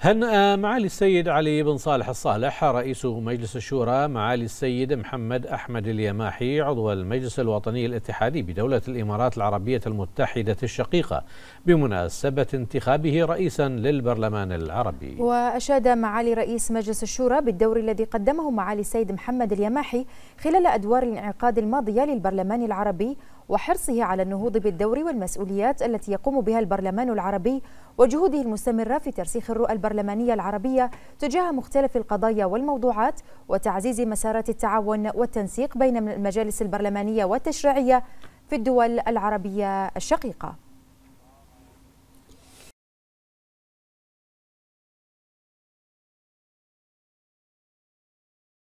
هنأ آه، معالي السيد علي بن صالح الصالح رئيس مجلس الشورى معالي السيد محمد أحمد اليماحي عضو المجلس الوطني الاتحادي بدولة الإمارات العربية المتحدة الشقيقة بمناسبة انتخابه رئيسا للبرلمان العربي وأشاد معالي رئيس مجلس الشورى بالدور الذي قدمه معالي السيد محمد اليماحي خلال أدوار الانعقاد الماضية للبرلمان العربي وحرصه على النهوض بالدور والمسؤوليات التي يقوم بها البرلمان العربي وجهوده المستمرة في ترسيخ الرؤى البرلمانية العربية تجاه مختلف القضايا والموضوعات وتعزيز مسارات التعاون والتنسيق بين المجالس البرلمانية والتشريعية في الدول العربية الشقيقة